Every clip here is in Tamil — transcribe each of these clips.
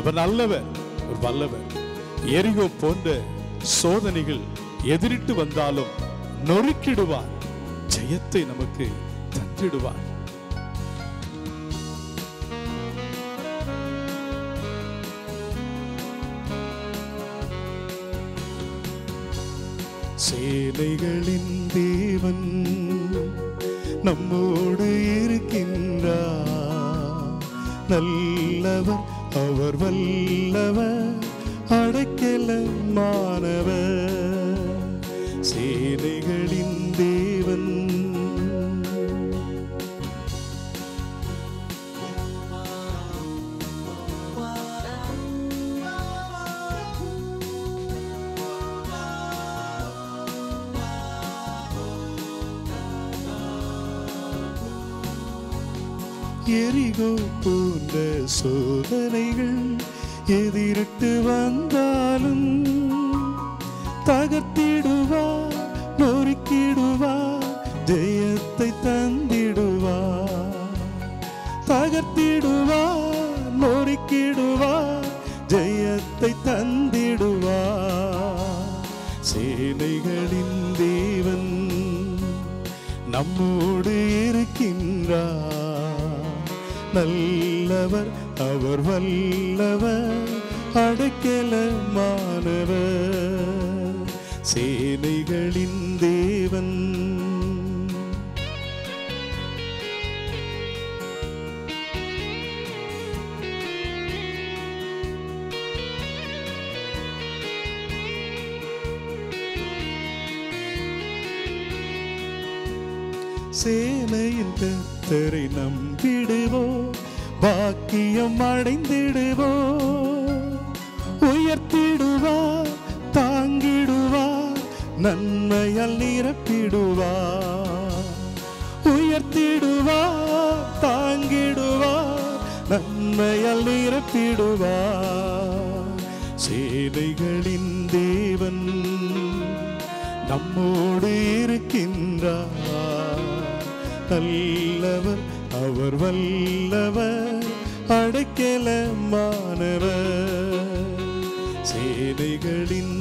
அவர் நல்லவர் ஒரு வல்லவர் எரிகோ போன்ற சோதனைகள் எதிரிட்டு வந்தாலும் நொறுக்கிடுவார் ஜெயத்தை நமக்கு தந்திடுவார் சேவைகளின் தேவன் நம்மோடு இருக்கின்றார் நல்லவர் அவர் வல்லவர் அடைக்கல மாணவர் சோதனைகள் எதிரிட்டு வந்தாலும் தகர்த்திடுவார் நொறுக்கிடுவா ஜெயத்தை தந்திடுவா தகர்த்திடுவார் நொறுக்கிடுவா ஜெயத்தை தந்திடுவா சேனைகளின் தேவன் நம்மோடு இருக்கின்றார் நல்லவர் அவர் வல்லவர் அடைக்கலமானவர் சேனைகளின் தேவன் சேனையின் கத்தரை விடுவோம் பாக்கியம் அடைந்திடுவோ உயர்த்திடுவா தாங்கிடுவா நன்மையால் நிரப்பிடுவா உயர்த்திடுவா தாங்கிடுவா நன்மையால் நிரப்பிடுவா சேவைகளின் தேவன் நம்மோடு இருக்கின்றார் நல்லவர் அவர் வல்லவர் படைக்கல மாணவர் சேனைகளின்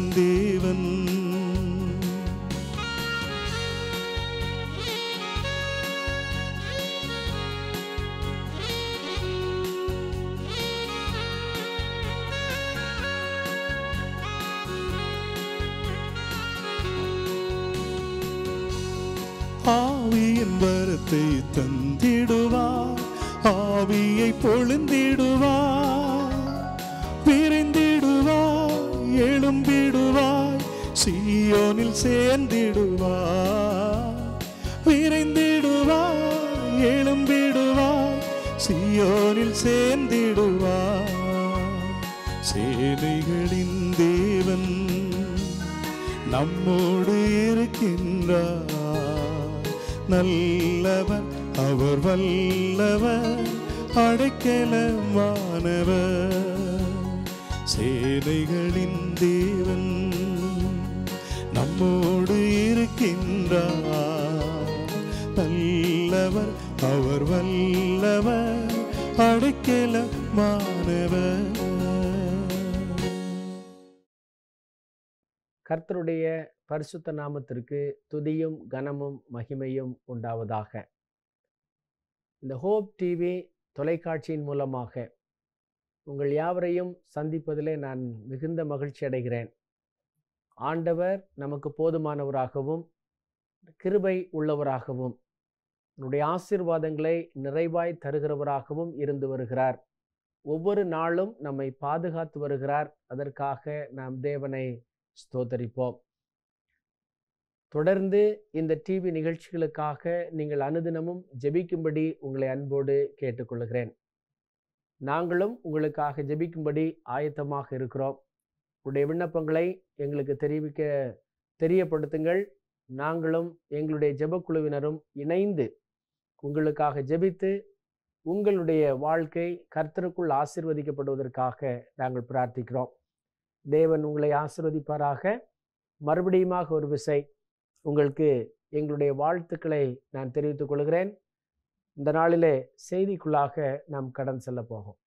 பொழுந்திடுவாய் பிரிந்திடுவாய் எழும்பிடுவாய் சீயோனில் சேர்ந்திடுவாய் விரைந்திடுவாய் எழும்பிடுவாய் சீயோனில் சேர்ந்திடுவாய் சேனைகளின் தேவன் நம்மோடு இருக்கின்றார் நல்லவர் அவர் வல்லவர் அடைக்கலமானவ சேனைகளின் தேவன் நம்மோடு இருக்கின்றார் நல்லவர் அவர் வல்லவர் அடைக்கலமானவர் கர்த்தருடைய பரிசுத்த நாமத்திற்கு துதியும் கனமும் மகிமையும் உண்டாவதாக இந்த ஹோப் டிவி தொலைக்காட்சியின் மூலமாக உங்கள் யாவரையும் சந்திப்பதிலே நான் மிகுந்த மகிழ்ச்சி அடைகிறேன் ஆண்டவர் நமக்கு போதுமானவராகவும் கிருபை உள்ளவராகவும் என்னுடைய ஆசீர்வாதங்களை நிறைவாய் தருகிறவராகவும் இருந்து வருகிறார் ஒவ்வொரு நாளும் நம்மை பாதுகாத்து வருகிறார் அதற்காக நாம் தேவனை ஸ்தோதரிப்போம் தொடர்ந்து இந்த டிவி நிகழ்ச்சிகளுக்காக நீங்கள் அனுதினமும் ஜெபிக்கும்படி உங்களை அன்போடு கேட்டுக்கொள்கிறேன் நாங்களும் உங்களுக்காக ஜெபிக்கும்படி ஆயத்தமாக இருக்கிறோம் உங்களுடைய விண்ணப்பங்களை எங்களுக்கு தெரிவிக்க தெரியப்படுத்துங்கள் நாங்களும் எங்களுடைய ஜெபக்குழுவினரும் இணைந்து உங்களுக்காக ஜெபித்து உங்களுடைய வாழ்க்கை கர்த்தருக்குள் ஆசிர்வதிக்கப்படுவதற்காக நாங்கள் பிரார்த்திக்கிறோம் தேவன் உங்களை ஆசிர்வதிப்பாராக மறுபடியுமாக ஒரு விசை உங்களுக்கு எங்களுடைய வாழ்த்துக்களை நான் தெரிவித்துக் கொள்கிறேன் இந்த நாளிலே செய்திக்குள்ளாக நாம் கடன் செல்ல போகும்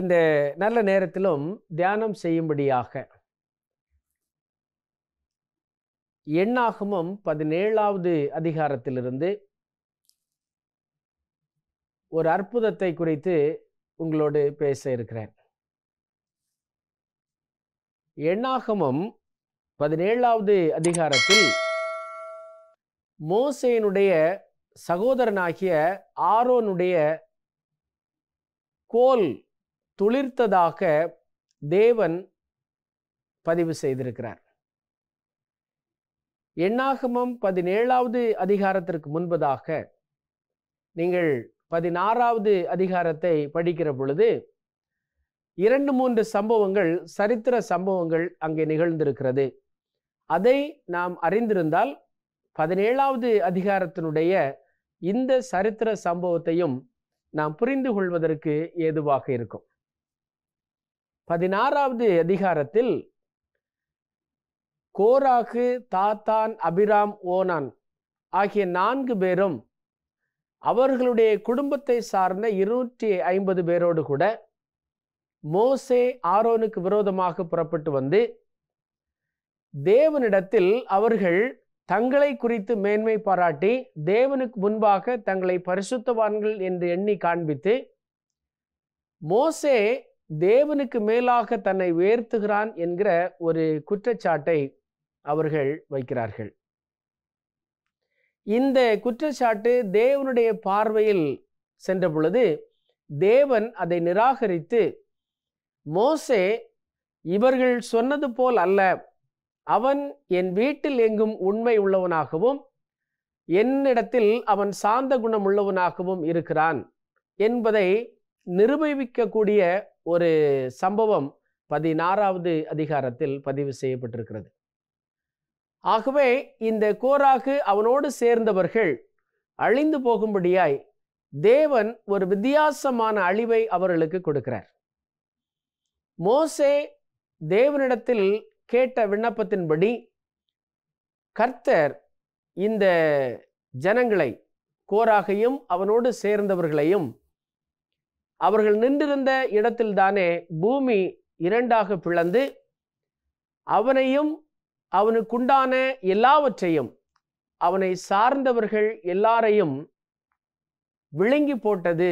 இந்த நல்ல நேரத்திலும் தியானம் செய்யும்படியாக எண்ணாகமும் பதினேழாவது அதிகாரத்திலிருந்து ஒரு அற்புதத்தை குறித்து உங்களோடு பேச இருக்கிறேன் எண்ணாகமம் பதினேழாவது அதிகாரத்தில் மோசையினுடைய சகோதரனாகிய ஆரோனுடைய கோல் துளிர்த்ததாக தேவன் பதிவு செய்திருக்கிறார் எண்ணாகமம் பதினேழாவது அதிகாரத்திற்கு முன்பதாக நீங்கள் பதினாறாவது அதிகாரத்தை படிக்கிற பொழுது இரண்டு மூன்று சம்பவங்கள் சரித்திர சம்பவங்கள் அங்கே நிகழ்ந்திருக்கிறது அதை நாம் அறிந்திருந்தால் பதினேழாவது அதிகாரத்தினுடைய இந்த சரித்திர சம்பவத்தையும் நாம் புரிந்து கொள்வதற்கு ஏதுவாக இருக்கும் பதினாறாவது அதிகாரத்தில் கோராகு தாத்தான் அபிராம் ஓனான் ஆகிய நான்கு பேரும் அவர்களுடைய குடும்பத்தை சார்ந்த இருநூற்றி ஐம்பது பேரோடு கூட மோசே ஆரோனுக்கு விரோதமாக புறப்பட்டு வந்து தேவனிடத்தில் அவர்கள் தங்களை குறித்து மேன்மை பாராட்டி தேவனுக்கு முன்பாக தங்களை பரிசுத்தவான்கள் என்று எண்ணி காண்பித்து மோசே தேவனுக்கு மேலாக தன்னை உயர்த்துகிறான் என்கிற ஒரு குற்றச்சாட்டை அவர்கள் வைக்கிறார்கள் இந்த குற்றச்சாட்டு தேவனுடைய பார்வையில் சென்ற பொழுது தேவன் அதை நிராகரித்து மோசே இவர்கள் சொன்னது போல் அல்ல அவன் என் வீட்டில் எங்கும் உண்மை உள்ளவனாகவும் என்னிடத்தில் அவன் சாந்த குணம் உள்ளவனாகவும் இருக்கிறான் என்பதை நிரூபிக்கக்கூடிய ஒரு சம்பவம் பதினாறாவது அதிகாரத்தில் பதிவு செய்யப்பட்டிருக்கிறது ஆகவே இந்த கோராகு அவனோடு சேர்ந்தவர்கள் அழிந்து போகும்படியாய் தேவன் ஒரு வித்தியாசமான அழிவை அவர்களுக்கு கொடுக்கிறார் மோசே தேவனிடத்தில் கேட்ட விண்ணப்பத்தின்படி கர்த்தர் இந்த ஜனங்களை கோராகையும் அவனோடு சேர்ந்தவர்களையும் அவர்கள் நின்றிருந்த இடத்தில்தானே பூமி இரண்டாக பிளந்து அவனையும் அவனுக்குண்டான எல்லாவற்றையும் அவனை சார்ந்தவர்கள் எல்லாரையும் விழுங்கி போட்டது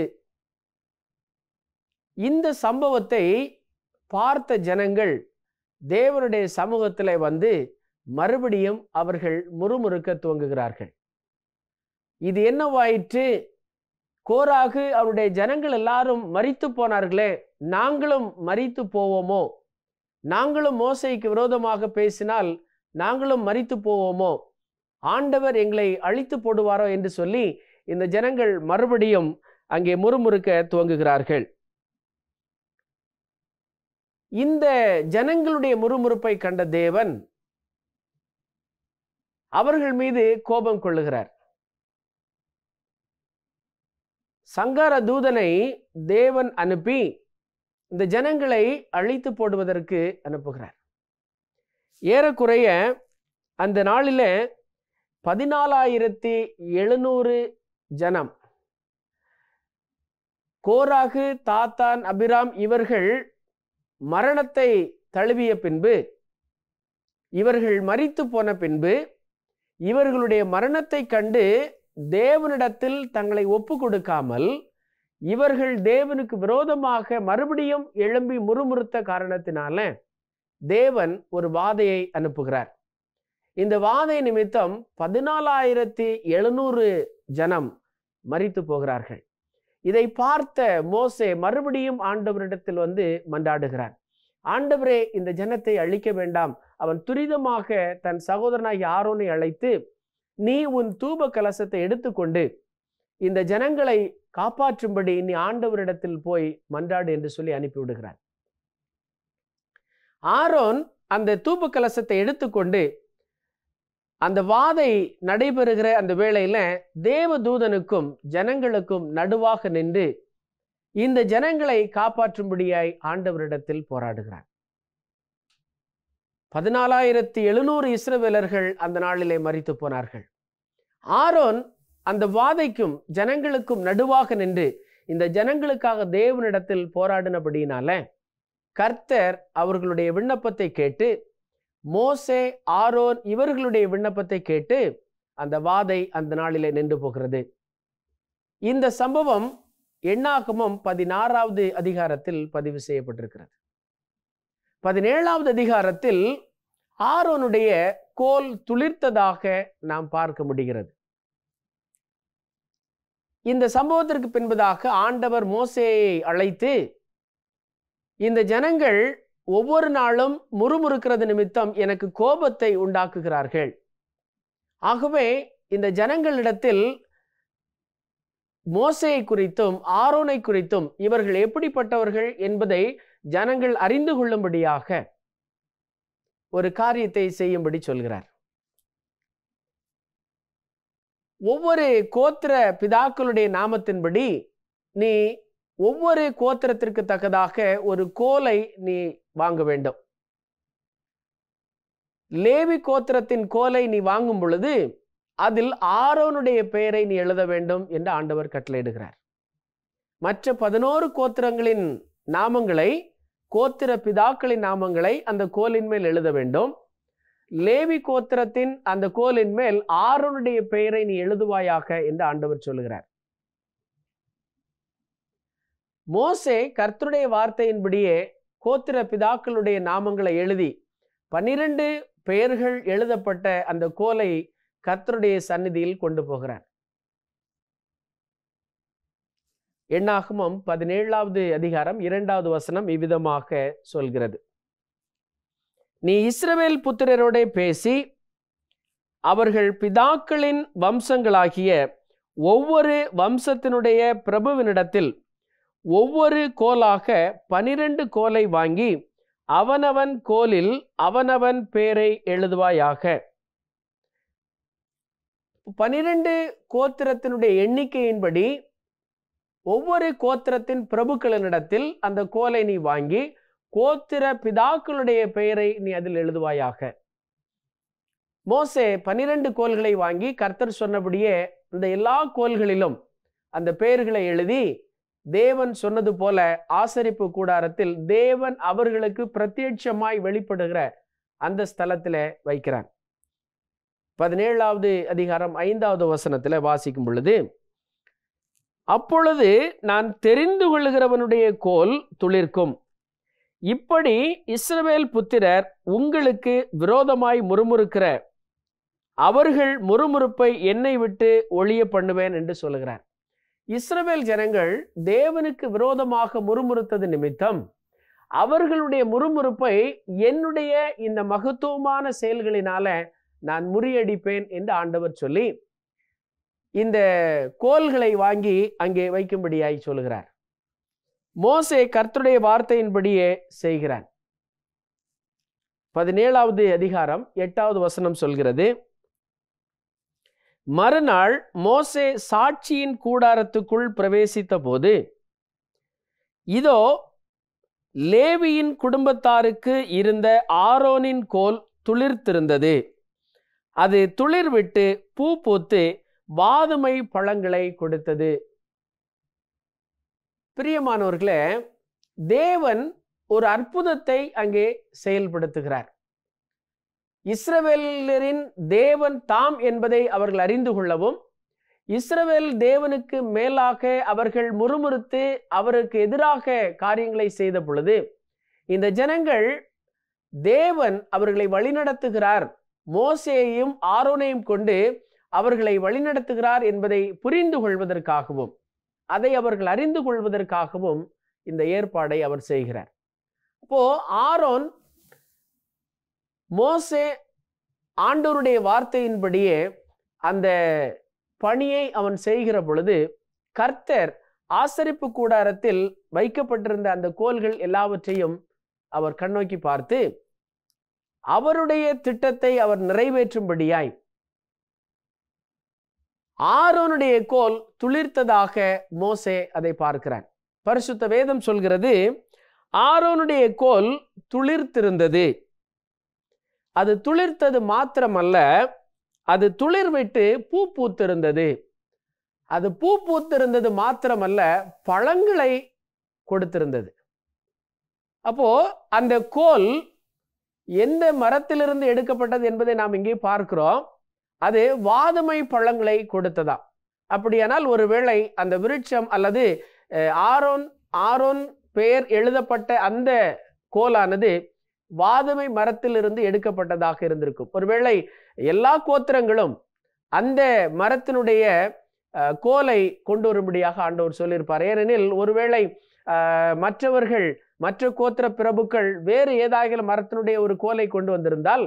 இந்த சம்பவத்தை பார்த்த ஜனங்கள் தேவனுடைய சமூகத்தில் வந்து மறுபடியும் அவர்கள் முறுமுறுக்க துவங்குகிறார்கள் இது என்னவாயிற்று கோராகு அவருடைய ஜனங்கள் எல்லாரும் மறித்து போனார்களே நாங்களும் மறித்து போவோமோ நாங்களும் மோசைக்கு விரோதமாக பேசினால் நாங்களும் மறித்து போவோமோ ஆண்டவர் எங்களை அழித்து போடுவாரோ என்று சொல்லி இந்த ஜனங்கள் மறுபடியும் அங்கே முறுமுறுக்க துவங்குகிறார்கள் இந்த ஜனங்களுடைய முறுமுறுப்பை கண்ட தேவன் அவர்கள் மீது கோபம் கொள்ளுகிறார் சங்கார தூதனை தேவன் அனுப்பி இந்த ஜனங்களை அழித்து போடுவதற்கு அனுப்புகிறார் ஏறக்குறைய அந்த நாளில் பதினாலாயிரத்தி எழுநூறு ஜனம் கோராகு தாத்தான் அபிராம் இவர்கள் மரணத்தை தழுவிய பின்பு இவர்கள் மறித்து போன பின்பு இவர்களுடைய மரணத்தை கண்டு தேவனிடத்தில் தங்களை ஒப்பு கொடுக்காமல் இவர்கள் தேவனுக்கு விரோதமாக மறுபடியும் எழும்பி முறுமுறுத்த காரணத்தினால தேவன் ஒரு வாதையை அனுப்புகிறார் இந்த வாதை நிமித்தம் பதினாலாயிரத்தி எழுநூறு ஜனம் மறித்து போகிறார்கள் இதை பார்த்த மோசே மறுபடியும் ஆண்டவரிடத்தில் வந்து மன்றாடுகிறார் ஆண்டவரே இந்த ஜனத்தை அழிக்க வேண்டாம் அவன் துரிதமாக தன் சகோதரனாகி ஆரோனை அழைத்து நீ உன் தூப கலசத்தை எடுத்துக்கொண்டு இந்த ஜனங்களை காப்பாற்றும்படி நீ ஆண்டவரிடத்தில் போய் மன்றாடு என்று சொல்லி அனுப்பிவிடுகிறார் ஆரோன் அந்த தூப்பு கலசத்தை எடுத்துக்கொண்டு அந்த வாதை நடைபெறுகிற அந்த வேளையில தேவதூதனுக்கும் ஜனங்களுக்கும் நடுவாக நின்று இந்த ஜனங்களை காப்பாற்றும்படியாய் ஆண்டவரிடத்தில் போராடுகிறார் பதினாலாயிரத்தி எழுநூறு இஸ்ரவேலர்கள் அந்த நாளிலே மறித்து போனார்கள் ஆரோன் அந்த வாதைக்கும் ஜனங்களுக்கும் நடுவாக நின்று இந்த ஜனங்களுக்காக தேவனிடத்தில் போராடினபடியினால கர்த்தர் அவர்களுடைய விண்ணப்பத்தை கேட்டு மோசே ஆரோன் இவர்களுடைய விண்ணப்பத்தை கேட்டு அந்த வாதை அந்த நாளிலே நின்று போகிறது இந்த சம்பவம் எண்ணாகமும் பதினாறாவது அதிகாரத்தில் பதிவு செய்யப்பட்டிருக்கிறது பதினேழாவது அதிகாரத்தில் ஆரோனுடைய கோல் துளிர்த்ததாக நாம் பார்க்க முடிகிறது இந்த சம்பவத்திற்கு பின்பதாக ஆண்டவர் மோசேயை அழைத்து இந்த ஜனங்கள் ஒவ்வொரு நாளும் முறுமுறுக்கிறது நிமித்தம் எனக்கு கோபத்தை உண்டாக்குகிறார்கள் ஆகவே இந்த ஜனங்களிடத்தில் மோசையை குறித்தும் ஆரோனை குறித்தும் இவர்கள் எப்படிப்பட்டவர்கள் என்பதை ஜனங்கள் அறிந்து கொள்ளும்படியாக ஒரு காரியத்தை செய்யும்படி சொல்கிறார் ஒவ்வொரு கோத்திர பிதாக்களுடைய நாமத்தின்படி நீ ஒவ்வொரு கோத்திரத்திற்கு தக்கதாக ஒரு கோலை நீ வாங்க வேண்டும் லேவி கோத்திரத்தின் கோலை நீ வாங்கும் பொழுது அதில் ஆரோனுடைய பெயரை நீ எழுத வேண்டும் என்று ஆண்டவர் கட்டளையிடுகிறார் மற்ற பதினோரு கோத்திரங்களின் நாமங்களை கோத்திர பிதாக்களின் நாமங்களை அந்த கோலின் மேல் எழுத வேண்டும் லேவி கோத்திரத்தின் அந்த கோலின் மேல் ஆரோனுடைய பெயரை நீ எழுதுவாயாக என்று ஆண்டவர் சொல்லுகிறார் மோசே கர்த்தருடைய வார்த்தையின்படியே கோத்திர பிதாக்களுடைய நாமங்களை எழுதி பன்னிரண்டு பெயர்கள் எழுதப்பட்ட அந்த கோலை கத்தருடைய சந்நிதியில் கொண்டு போகிறார் எண்ணாகமம் பதினேழாவது அதிகாரம் இரண்டாவது வசனம் இவ்விதமாக சொல்கிறது நீ இஸ்ரவேல் புத்திரரோட பேசி அவர்கள் பிதாக்களின் வம்சங்களாகிய ஒவ்வொரு வம்சத்தினுடைய பிரபுவினிடத்தில் ஒவ்வொரு கோலாக பனிரெண்டு கோலை வாங்கி அவனவன் கோலில் அவனவன் பேரை எழுதுவாயாக பனிரெண்டு கோத்திரத்தினுடைய எண்ணிக்கையின்படி ஒவ்வொரு கோத்திரத்தின் பிரபுக்களினிடத்தில் அந்த கோலை நீ வாங்கி கோத்திர பிதாக்களுடைய பெயரை நீ அதில் எழுதுவாயாக மோசே பனிரெண்டு கோல்களை வாங்கி கர்த்தர் சொன்னபடியே அந்த எல்லா கோல்களிலும் அந்த பெயர்களை எழுதி தேவன் சொன்னது போல ஆசரிப்பு கூடாரத்தில் தேவன் அவர்களுக்கு பிரத்யட்சமாய் வெளிப்படுகிற அந்த ஸ்தலத்தில் வைக்கிறான் பதினேழாவது அதிகாரம் ஐந்தாவது வசனத்தில் வாசிக்கும் பொழுது அப்பொழுது நான் தெரிந்து கொள்கிறவனுடைய கோல் துளிர்க்கும் இப்படி இஸ்ரவேல் புத்திரர் உங்களுக்கு விரோதமாய் முறுமுறுக்கிற அவர்கள் முறுமுறுப்பை என்னை விட்டு ஒழிய பண்ணுவேன் என்று சொல்கிறான் இஸ்ரவேல் ஜனங்கள் தேவனுக்கு விரோதமாக முறுமுறுத்தது நிமித்தம் அவர்களுடைய முறுமுறுப்பை என்னுடைய இந்த மகத்துவமான செயல்களினால நான் முறியடிப்பேன் என்று ஆண்டவர் சொல்லி இந்த கோல்களை வாங்கி அங்கே வைக்கும்படியாய் சொல்கிறார் மோசே கர்த்தருடைய வார்த்தையின்படியே செய்கிறான் பதினேழாவது அதிகாரம் எட்டாவது வசனம் சொல்கிறது மறுநாள் மோசே சாட்சியின் கூடாரத்துக்குள் பிரவேசித்த போது இதோ லேவியின் குடும்பத்தாருக்கு இருந்த ஆரோனின் கோல் துளிர்த்திருந்தது அது துளிர் விட்டு பூ பூத்து வாதுமை பழங்களை கொடுத்தது பிரியமானவர்களே தேவன் ஒரு அற்புதத்தை அங்கே செயல்படுத்துகிறார் இஸ்ரவேலரின் தேவன் தாம் என்பதை அவர்கள் அறிந்து கொள்ளவும் இஸ்ரவேல் தேவனுக்கு மேலாக அவர்கள் முறுமுறுத்து அவருக்கு எதிராக காரியங்களை செய்த பொழுது இந்த ஜனங்கள் தேவன் அவர்களை வழிநடத்துகிறார் மோசேயையும் ஆரோனையும் கொண்டு அவர்களை வழிநடத்துகிறார் என்பதை புரிந்து கொள்வதற்காகவும் அதை அவர்கள் அறிந்து கொள்வதற்காகவும் இந்த ஏற்பாடை அவர் செய்கிறார் அப்போ ஆரோன் மோசே ஆண்டோருடைய வார்த்தையின்படியே அந்த பணியை அவன் செய்கிற பொழுது கர்த்தர் ஆசரிப்பு கூடாரத்தில் வைக்கப்பட்டிருந்த அந்த கோல்கள் எல்லாவற்றையும் அவர் கண்ணோக்கி பார்த்து அவருடைய திட்டத்தை அவர் நிறைவேற்றும்படியாய் ஆரோனுடைய கோல் துளிர்த்ததாக மோசே அதை பார்க்கிறான் பரிசுத்த வேதம் சொல்கிறது ஆரோனுடைய கோல் துளிர்த்திருந்தது அது துளிர்த்தது மாத்திரமல்ல அது துளிர் விட்டு பூ பூத்திருந்தது அது பூ பூத்திருந்தது மாத்திரமல்ல பழங்களை கொடுத்திருந்தது அப்போ அந்த கோல் எந்த மரத்திலிருந்து எடுக்கப்பட்டது என்பதை நாம் இங்கே பார்க்கிறோம் அது வாதுமை பழங்களை கொடுத்ததா அப்படியானால் ஒருவேளை அந்த விருட்சம் அல்லது ஆரோன் ஆரோன் பெயர் எழுதப்பட்ட அந்த கோலானது வாதுமை மரத்திலிருந்து எடுக்கப்பட்டதாக இருந்திருக்கும் ஒருவேளை எல்லா கோத்திரங்களும் அந்த மரத்தினுடைய கோலை கொண்டு வரும்படியாக ஆண்டவர் சொல்லியிருப்பார் ஏனெனில் ஒருவேளை மற்றவர்கள் மற்ற கோத்திர பிரபுக்கள் வேறு ஏதாகிலும் மரத்தினுடைய ஒரு கோலை கொண்டு வந்திருந்தால்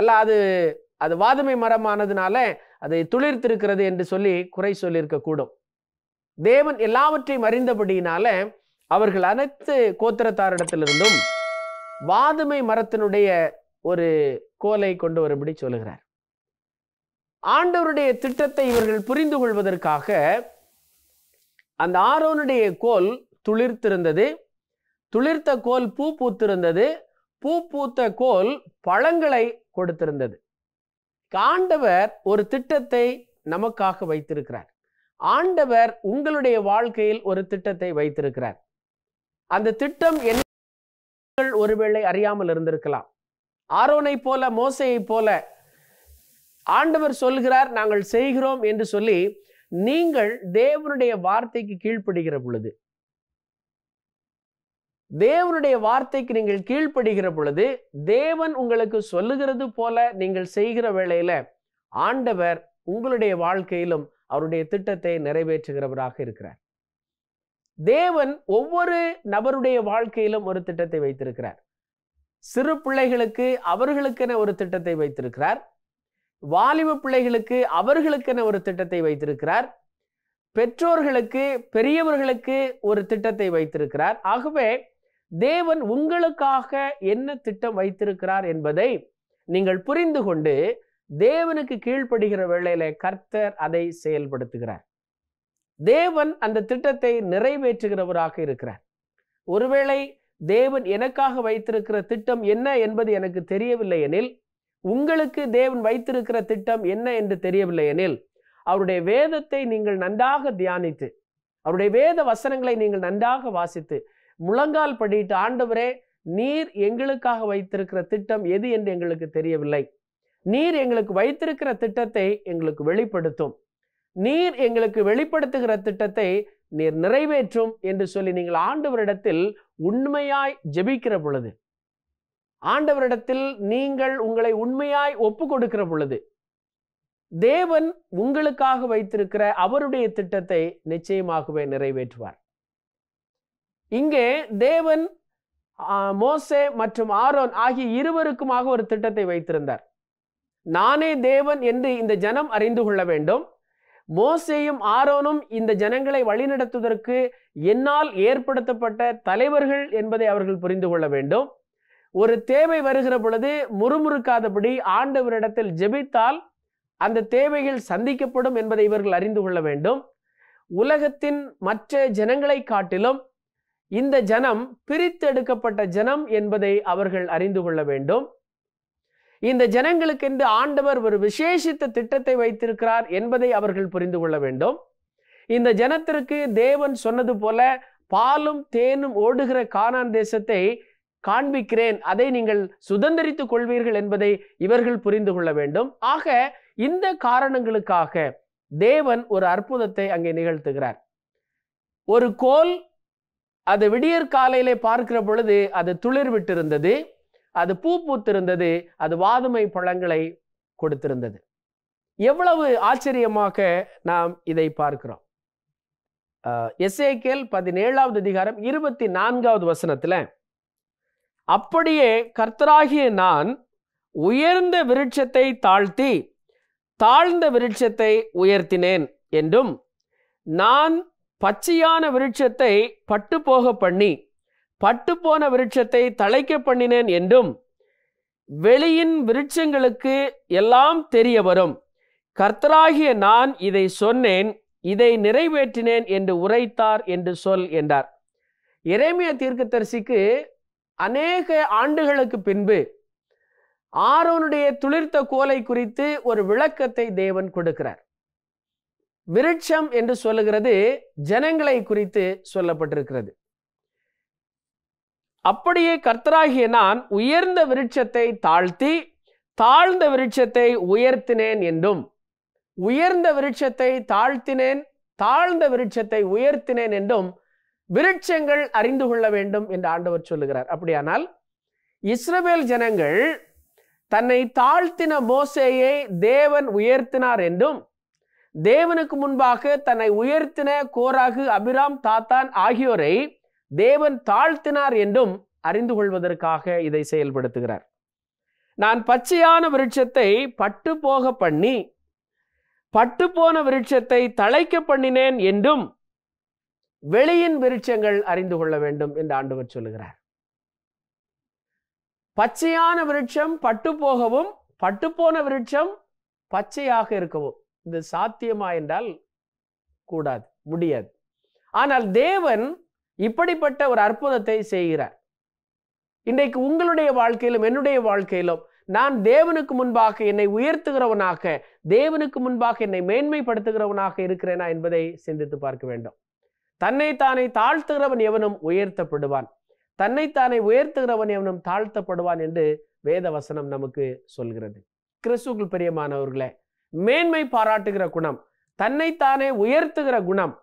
அல்ல அது அது வாதுமை மரமானதுனால அதை துளிர்த்திருக்கிறது என்று சொல்லி குறை சொல்லியிருக்க கூடும் தேவன் எல்லாவற்றையும் அறிந்தபடியினால அவர்கள் அனைத்து கோத்திரத்தாரிடத்திலிருந்தும் வாதுமை மரத்தினுடைய ஒரு கோலை கொண்டு வரும்படி சொல்லுகிறார் ஆண்டவருடைய திட்டத்தை இவர்கள் புரிந்து கொள்வதற்காக அந்த ஆரோனுடைய கோல் துளிர்த்திருந்தது துளிர்த்த கோல் பூ பூத்திருந்தது பூ பூத்த கோல் பழங்களை கொடுத்திருந்தது ஆண்டவர் ஒரு திட்டத்தை நமக்காக வைத்திருக்கிறார் ஆண்டவர் உங்களுடைய வாழ்க்கையில் ஒரு திட்டத்தை வைத்திருக்கிறார் அந்த திட்டம் என்ன ஒருவேளை அறியாமல் இருந்திருக்கலாம் ஆரோனை போல மோசையை போல ஆண்டவர் சொல்கிறார் நாங்கள் செய்கிறோம் என்று சொல்லி நீங்கள் தேவனுடைய வார்த்தைக்கு கீழ்ப்படுகிற பொழுது தேவனுடைய வார்த்தைக்கு நீங்கள் கீழ்ப்படுகிற பொழுது தேவன் உங்களுக்கு சொல்லுகிறது போல நீங்கள் செய்கிற வேளையில ஆண்டவர் உங்களுடைய வாழ்க்கையிலும் அவருடைய திட்டத்தை நிறைவேற்றுகிறவராக இருக்கிறார் தேவன் ஒவ்வொரு நபருடைய வாழ்க்கையிலும் ஒரு திட்டத்தை வைத்திருக்கிறார் சிறு பிள்ளைகளுக்கு அவர்களுக்கென ஒரு திட்டத்தை வைத்திருக்கிறார் வாலிப பிள்ளைகளுக்கு அவர்களுக்கென ஒரு திட்டத்தை வைத்திருக்கிறார் பெற்றோர்களுக்கு பெரியவர்களுக்கு ஒரு திட்டத்தை வைத்திருக்கிறார் ஆகவே தேவன் உங்களுக்காக என்ன திட்டம் வைத்திருக்கிறார் என்பதை நீங்கள் புரிந்து கொண்டு தேவனுக்கு கீழ்ப்படுகிற வேளையில கர்த்தர் அதை செயல்படுத்துகிறார் தேவன் அந்த திட்டத்தை நிறைவேற்றுகிறவராக இருக்கிறார் ஒருவேளை தேவன் எனக்காக வைத்திருக்கிற திட்டம் என்ன என்பது எனக்கு தெரியவில்லை எனில் உங்களுக்கு தேவன் வைத்திருக்கிற திட்டம் என்ன என்று தெரியவில்லை எனில் அவருடைய வேதத்தை நீங்கள் நன்றாக தியானித்து அவருடைய வேத வசனங்களை நீங்கள் நன்றாக வாசித்து முழங்கால் படிட்டு ஆண்டவரே நீர் எங்களுக்காக வைத்திருக்கிற திட்டம் எது என்று எங்களுக்கு தெரியவில்லை நீர் எங்களுக்கு வைத்திருக்கிற திட்டத்தை எங்களுக்கு வெளிப்படுத்தும் நீர் எங்களுக்கு வெளிப்படுத்துகிற திட்டத்தை நீர் நிறைவேற்றும் என்று சொல்லி நீங்கள் ஆண்டவரிடத்தில் உண்மையாய் ஜெபிக்கிற பொழுது ஆண்டவரிடத்தில் நீங்கள் உங்களை உண்மையாய் ஒப்பு கொடுக்கிற பொழுது தேவன் உங்களுக்காக வைத்திருக்கிற அவருடைய திட்டத்தை நிச்சயமாகவே நிறைவேற்றுவார் இங்கே தேவன் மோசே மற்றும் ஆரோன் ஆகிய இருவருக்குமாக ஒரு திட்டத்தை வைத்திருந்தார் நானே தேவன் என்று இந்த ஜனம் அறிந்து கொள்ள வேண்டும் மோசேயும் ஆரோனும் இந்த ஜனங்களை வழிநடத்துவதற்கு என்னால் ஏற்படுத்தப்பட்ட தலைவர்கள் என்பதை அவர்கள் புரிந்து கொள்ள வேண்டும் ஒரு தேவை வருகிற பொழுது முறுமுறுக்காதபடி ஆண்டவரிடத்தில் ஜெபித்தால் அந்த தேவைகள் சந்திக்கப்படும் என்பதை இவர்கள் அறிந்து கொள்ள வேண்டும் உலகத்தின் மற்ற ஜனங்களை காட்டிலும் இந்த ஜனம் பிரித்தெடுக்கப்பட்ட ஜனம் என்பதை அவர்கள் அறிந்து கொள்ள வேண்டும் இந்த ஜனங்களுக்கு என்று ஆண்டவர் ஒரு விசேஷித்த திட்டத்தை வைத்திருக்கிறார் என்பதை அவர்கள் புரிந்து கொள்ள வேண்டும் இந்த ஜனத்திற்கு தேவன் சொன்னது போல பாலும் தேனும் ஓடுகிற கானான் தேசத்தை காண்பிக்கிறேன் அதை நீங்கள் சுதந்திரித்துக் கொள்வீர்கள் என்பதை இவர்கள் புரிந்து கொள்ள வேண்டும் ஆக இந்த காரணங்களுக்காக தேவன் ஒரு அற்புதத்தை அங்கே நிகழ்த்துகிறார் ஒரு கோல் அது விடியற் காலையிலே பார்க்கிற பொழுது அது துளிர் விட்டிருந்தது அது பூ பூத்திருந்தது அது வாதுமை பழங்களை கொடுத்திருந்தது எவ்வளவு ஆச்சரியமாக நாம் இதை பார்க்கிறோம் எஸ்ஏகேல் பதினேழாவது அதிகாரம் இருபத்தி நான்காவது வசனத்தில் அப்படியே கர்த்தராகிய நான் உயர்ந்த விருட்சத்தை தாழ்த்தி தாழ்ந்த விருட்சத்தை உயர்த்தினேன் என்றும் நான் பச்சையான விருட்சத்தை பட்டு போக பண்ணி பட்டுப்போன விருட்சத்தை தலைக்க பண்ணினேன் என்றும் வெளியின் விருட்சங்களுக்கு எல்லாம் தெரிய வரும் கர்த்தராகிய நான் இதை சொன்னேன் இதை நிறைவேற்றினேன் என்று உரைத்தார் என்று சொல் என்றார் இறைமைய தீர்க்கதரிசிக்கு அநேக ஆண்டுகளுக்கு பின்பு ஆரோனுடைய துளிர்த்த கோலை குறித்து ஒரு விளக்கத்தை தேவன் கொடுக்கிறார் விருட்சம் என்று சொல்லுகிறது ஜனங்களை குறித்து சொல்லப்பட்டிருக்கிறது அப்படியே கர்த்தராகிய நான் உயர்ந்த விருட்சத்தை தாழ்த்தி தாழ்ந்த விருட்சத்தை உயர்த்தினேன் என்றும் உயர்ந்த விருட்சத்தை தாழ்த்தினேன் தாழ்ந்த விருட்சத்தை உயர்த்தினேன் என்றும் விருட்சங்கள் அறிந்து கொள்ள வேண்டும் என்று ஆண்டவர் சொல்லுகிறார் அப்படியானால் இஸ்ரவேல் ஜனங்கள் தன்னை தாழ்த்தின மோசேயை தேவன் உயர்த்தினார் என்றும் தேவனுக்கு முன்பாக தன்னை உயர்த்தின கோராகு அபிராம் தாத்தான் ஆகியோரை தேவன் தாழ்த்தினார் என்றும் அறிந்து கொள்வதற்காக இதை செயல்படுத்துகிறார் நான் பச்சையான விருட்சத்தை பட்டு போக பண்ணி பட்டு போன விருட்சத்தை தலைக்க பண்ணினேன் என்றும் வெளியின் விருட்சங்கள் அறிந்து கொள்ள வேண்டும் என்று ஆண்டவர் சொல்லுகிறார் பச்சையான விருட்சம் பட்டு போகவும் பட்டு போன விருட்சம் பச்சையாக இருக்கவும் இது சாத்தியமா என்றால் கூடாது முடியாது ஆனால் தேவன் இப்படிப்பட்ட ஒரு அற்புதத்தை செய்கிறார் இன்றைக்கு உங்களுடைய வாழ்க்கையிலும் என்னுடைய வாழ்க்கையிலும் நான் தேவனுக்கு முன்பாக என்னை உயர்த்துகிறவனாக தேவனுக்கு முன்பாக என்னை மேன்மைப்படுத்துகிறவனாக இருக்கிறேனா என்பதை சிந்தித்து பார்க்க வேண்டும் தன்னை தானே தாழ்த்துகிறவன் எவனும் உயர்த்தப்படுவான் தன்னைத்தானே உயர்த்துகிறவன் எவனும் தாழ்த்தப்படுவான் என்று வேத வசனம் நமக்கு சொல்கிறது கிறிஸ்துக்குள் பெரியமானவர்களே மேன்மை பாராட்டுகிற குணம் தன்னைத்தானே உயர்த்துகிற குணம்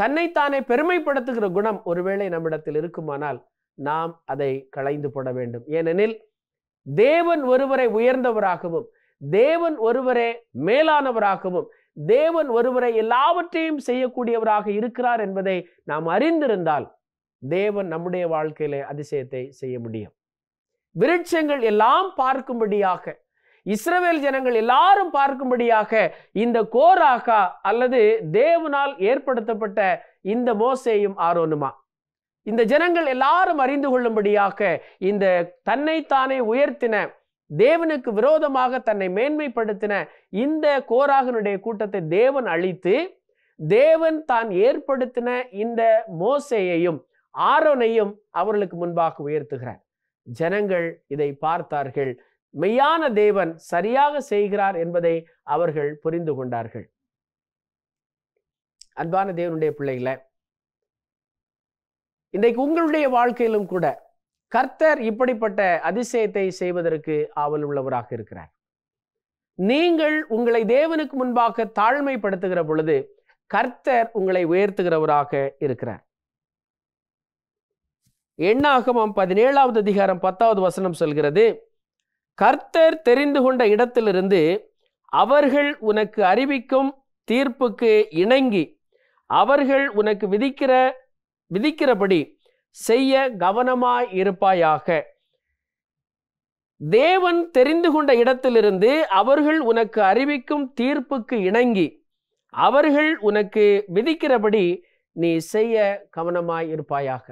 தன்னைத்தானே பெருமைப்படுத்துகிற குணம் ஒருவேளை நம்மிடத்தில் இருக்குமானால் நாம் அதை களைந்து போட வேண்டும் ஏனெனில் தேவன் ஒருவரை உயர்ந்தவராகவும் தேவன் ஒருவரே மேலானவராகவும் தேவன் ஒருவரை எல்லாவற்றையும் செய்யக்கூடியவராக இருக்கிறார் என்பதை நாம் அறிந்திருந்தால் தேவன் நம்முடைய வாழ்க்கையில அதிசயத்தை செய்ய முடியும் விருட்சங்கள் எல்லாம் பார்க்கும்படியாக இஸ்ரவேல் ஜனங்கள் எல்லாரும் பார்க்கும்படியாக இந்த கோராகா அல்லது தேவனால் ஏற்படுத்தப்பட்ட இந்த மோசேயும் ஆரோனுமா இந்த ஜனங்கள் எல்லாரும் அறிந்து கொள்ளும்படியாக இந்த தன்னைத்தானே உயர்த்தின தேவனுக்கு விரோதமாக தன்னை மேன்மைப்படுத்தின இந்த கோராகனுடைய கூட்டத்தை தேவன் அழித்து தேவன் தான் ஏற்படுத்தின இந்த மோசையையும் ஆரோனையும் அவர்களுக்கு முன்பாக உயர்த்துகிறார் ஜனங்கள் இதை பார்த்தார்கள் மெய்யான தேவன் சரியாக செய்கிறார் என்பதை அவர்கள் புரிந்து கொண்டார்கள் அன்பான தேவனுடைய பிள்ளைகளை இன்றைக்கு உங்களுடைய வாழ்க்கையிலும் கூட கர்த்தர் இப்படிப்பட்ட அதிசயத்தை செய்வதற்கு ஆவல் உள்ளவராக இருக்கிறார் நீங்கள் உங்களை தேவனுக்கு முன்பாக தாழ்மைப்படுத்துகிற பொழுது கர்த்தர் உங்களை உயர்த்துகிறவராக இருக்கிறார் எண்ணாகமம் பதினேழாவது அதிகாரம் பத்தாவது வசனம் சொல்கிறது கர்த்தர் தெரிந்து கொண்ட இடத்திலிருந்து அவர்கள் உனக்கு அறிவிக்கும் தீர்ப்புக்கு இணங்கி அவர்கள் உனக்கு விதிக்கிற விதிக்கிறபடி செய்ய கவனமாய் இருப்பாயாக தேவன் தெரிந்து கொண்ட இடத்திலிருந்து அவர்கள் உனக்கு அறிவிக்கும் தீர்ப்புக்கு இணங்கி அவர்கள் உனக்கு விதிக்கிறபடி நீ செய்ய கவனமாய் இருப்பாயாக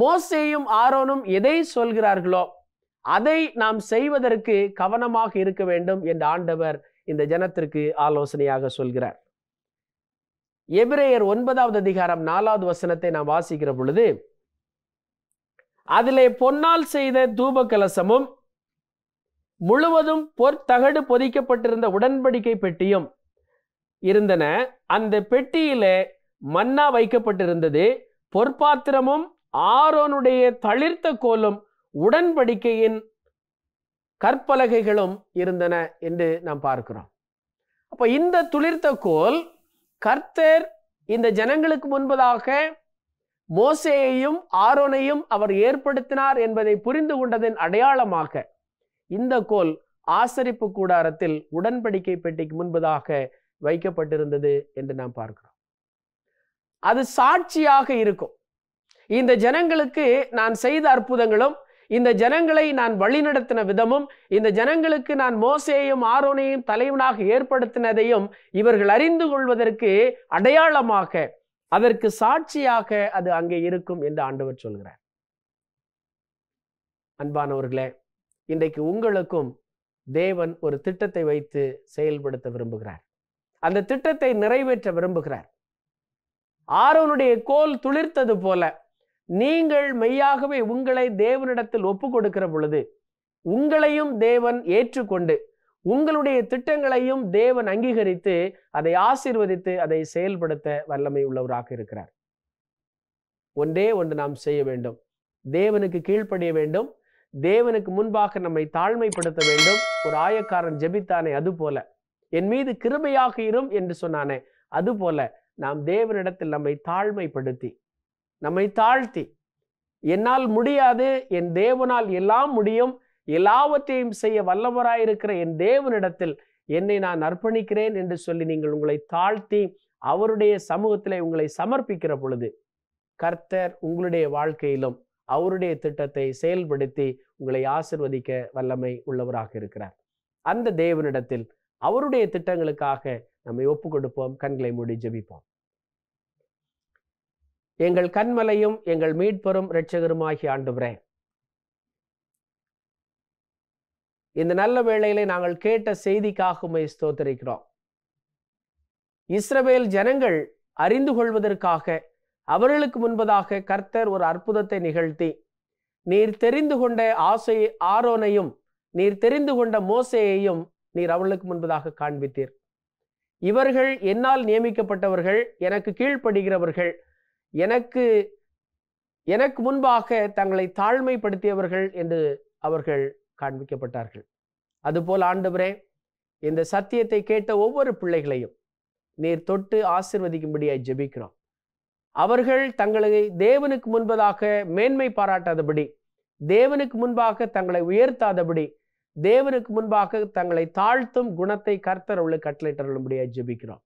மோசேயும் ஆரோனும் எதை சொல்கிறார்களோ அதை நாம் செய்வதற்கு கவனமாக இருக்க வேண்டும் என்று ஆண்டவர் இந்த ஜனத்திற்கு ஆலோசனையாக சொல்கிறார் எபிரேயர் ஒன்பதாவது அதிகாரம் நாலாவது வசனத்தை நாம் வாசிக்கிற பொழுது அதிலே பொன்னால் செய்த தூப கலசமும் முழுவதும் பொற்தகடு பொதிக்கப்பட்டிருந்த உடன்படிக்கை பெட்டியும் இருந்தன அந்த பெட்டியில மன்னா வைக்கப்பட்டிருந்தது பொற்பாத்திரமும் ஆரோனுடைய தளிர்த்த கோலும் உடன்படிக்கையின் கற்பலகைகளும் இருந்தன என்று நாம் பார்க்கிறோம் அப்போ இந்த துளிர்த்த கோல் கர்த்தர் இந்த ஜனங்களுக்கு முன்பதாக மோசேயையும் ஆரோனையும் அவர் ஏற்படுத்தினார் என்பதை புரிந்து கொண்டதன் அடையாளமாக இந்த கோல் ஆசரிப்பு கூடாரத்தில் உடன்படிக்கை பெட்டிக்கு முன்பதாக வைக்கப்பட்டிருந்தது என்று நாம் பார்க்கிறோம் அது சாட்சியாக இருக்கும் இந்த ஜனங்களுக்கு நான் செய்த அற்புதங்களும் இந்த ஜனங்களை நான் வழிநடத்தின விதமும் இந்த ஜனங்களுக்கு நான் மோசையையும் ஆரோனையும் தலைவனாக ஏற்படுத்தினதையும் இவர்கள் அறிந்து கொள்வதற்கு அடையாளமாக அதற்கு சாட்சியாக அது அங்கே இருக்கும் என்று ஆண்டவர் சொல்கிறார் அன்பானவர்களே இன்றைக்கு உங்களுக்கும் தேவன் ஒரு திட்டத்தை வைத்து செயல்படுத்த விரும்புகிறார் அந்த திட்டத்தை நிறைவேற்ற விரும்புகிறார் ஆரோனுடைய கோல் துளிர்த்தது போல நீங்கள் மெய்யாகவே உங்களை தேவனிடத்தில் ஒப்பு கொடுக்கிற பொழுது உங்களையும் தேவன் ஏற்றுக்கொண்டு உங்களுடைய திட்டங்களையும் தேவன் அங்கீகரித்து அதை ஆசீர்வதித்து அதை செயல்படுத்த வல்லமை உள்ளவராக இருக்கிறார் ஒன்றே ஒன்று நாம் செய்ய வேண்டும் தேவனுக்கு கீழ்ப்படிய வேண்டும் தேவனுக்கு முன்பாக நம்மை தாழ்மைப்படுத்த வேண்டும் ஒரு ஆயக்காரன் ஜெபித்தானே அது போல என் மீது கிருபையாக இரும் என்று சொன்னானே அது போல நாம் தேவனிடத்தில் நம்மை தாழ்மைப்படுத்தி நம்மை தாழ்த்தி என்னால் முடியாது என் தேவனால் எல்லாம் முடியும் எல்லாவற்றையும் செய்ய வல்லவராயிருக்கிற என் தேவனிடத்தில் என்னை நான் அர்ப்பணிக்கிறேன் என்று சொல்லி நீங்கள் உங்களை தாழ்த்தி அவருடைய சமூகத்தில் உங்களை சமர்ப்பிக்கிற பொழுது கர்த்தர் உங்களுடைய வாழ்க்கையிலும் அவருடைய திட்டத்தை செயல்படுத்தி உங்களை ஆசிர்வதிக்க வல்லமை உள்ளவராக இருக்கிறார் அந்த தேவனிடத்தில் அவருடைய திட்டங்களுக்காக நம்மை ஒப்பு கொடுப்போம் கண்களை மூடி ஜெபிப்போம் எங்கள் கண்மலையும் எங்கள் மீட்பெரும் இரட்சகருமாகி ஆண்டுபுரே இந்த நல்ல வேளையிலே நாங்கள் கேட்ட செய்திக்காக உமை ஸ்தோத்தரிக்கிறோம் இஸ்ரவேல் ஜனங்கள் அறிந்து கொள்வதற்காக அவர்களுக்கு முன்பதாக கர்த்தர் ஒரு அற்புதத்தை நிகழ்த்தி நீர் தெரிந்து கொண்ட ஆசை ஆரோனையும் நீர் தெரிந்து கொண்ட மோசையையும் நீர் அவர்களுக்கு முன்பதாக காண்பித்தீர் இவர்கள் என்னால் நியமிக்கப்பட்டவர்கள் எனக்கு கீழ்ப்படுகிறவர்கள் எனக்கு எனக்கு முன்பாக தங்களை தாழ்மைப்படுத்தியவர்கள் என்று அவர்கள் காண்பிக்கப்பட்டார்கள் அதுபோல் ஆண்டவரே இந்த சத்தியத்தை கேட்ட ஒவ்வொரு பிள்ளைகளையும் நீர் தொட்டு ஆசிர்வதிக்கும்படியாய் ஜெபிக்கிறோம் அவர்கள் தங்களை தேவனுக்கு முன்பதாக மேன்மை பாராட்டாதபடி தேவனுக்கு முன்பாக தங்களை உயர்த்தாதபடி தேவனுக்கு முன்பாக தங்களை தாழ்த்தும் குணத்தை கர்த்தர் அவளுக்கு கட்டளையிட்டருளும்படியாக ஜெபிக்கிறோம்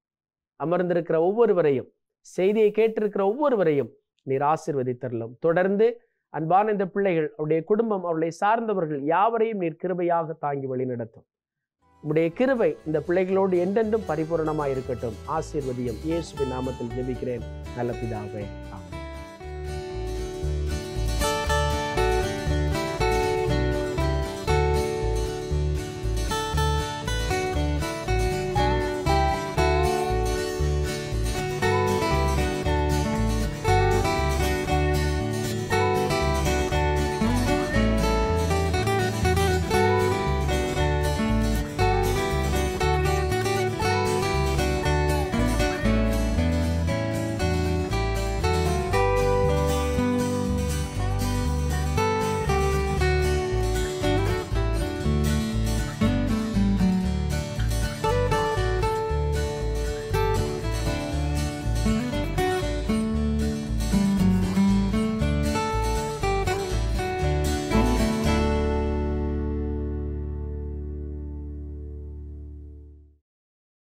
அமர்ந்திருக்கிற ஒவ்வொருவரையும் செய்தியை கேட்டிருக்கிற ஒவ்வொருவரையும் நீர் ஆசிர்வதித்தரலும் தொடர்ந்து அன்பான இந்த பிள்ளைகள் அவருடைய குடும்பம் அவர்களை சார்ந்தவர்கள் யாவரையும் நீர் கிருபையாக தாங்கி வழிநடத்தும் உடைய கிருவை இந்த பிள்ளைகளோடு என்றென்றும் பரிபூர்ணமாக இருக்கட்டும் ஆசீர்வதியம் இயேசுவின் நாமத்தில் ஜெபிக்கிறேன் நல்ல பிதாவே